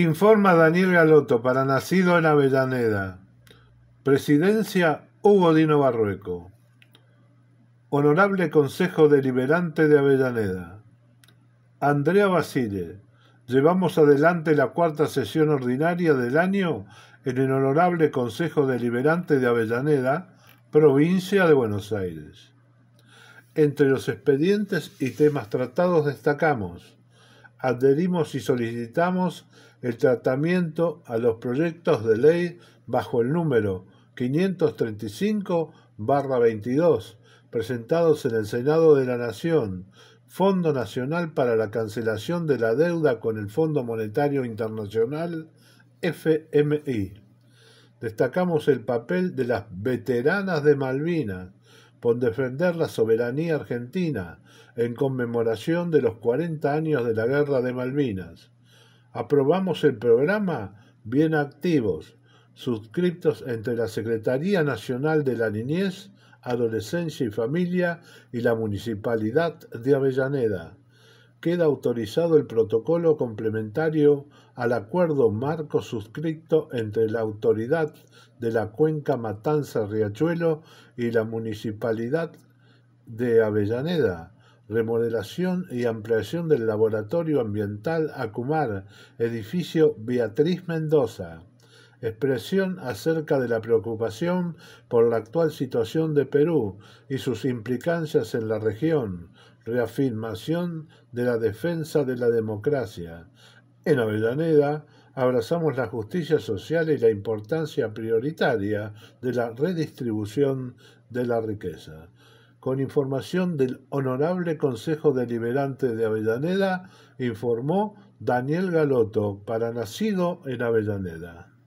Informa Daniel Galoto para Nacido en Avellaneda. Presidencia Hugo Dino Barrueco. Honorable Consejo Deliberante de Avellaneda. Andrea Basile. Llevamos adelante la cuarta sesión ordinaria del año en el Honorable Consejo Deliberante de Avellaneda, provincia de Buenos Aires. Entre los expedientes y temas tratados destacamos adherimos y solicitamos el tratamiento a los proyectos de ley bajo el número 535-22, presentados en el Senado de la Nación, Fondo Nacional para la Cancelación de la Deuda con el Fondo Monetario Internacional, FMI. Destacamos el papel de las veteranas de Malvinas, por defender la soberanía argentina en conmemoración de los 40 años de la Guerra de Malvinas. Aprobamos el programa Bien Activos, suscriptos entre la Secretaría Nacional de la Niñez, Adolescencia y Familia y la Municipalidad de Avellaneda queda autorizado el protocolo complementario al acuerdo marco suscrito entre la autoridad de la cuenca Matanza-Riachuelo y la municipalidad de Avellaneda, remodelación y ampliación del laboratorio ambiental Acumar, edificio Beatriz Mendoza expresión acerca de la preocupación por la actual situación de Perú y sus implicancias en la región, reafirmación de la defensa de la democracia. En Avellaneda abrazamos la justicia social y la importancia prioritaria de la redistribución de la riqueza. Con información del Honorable Consejo Deliberante de Avellaneda, informó Daniel Galoto para Nacido en Avellaneda.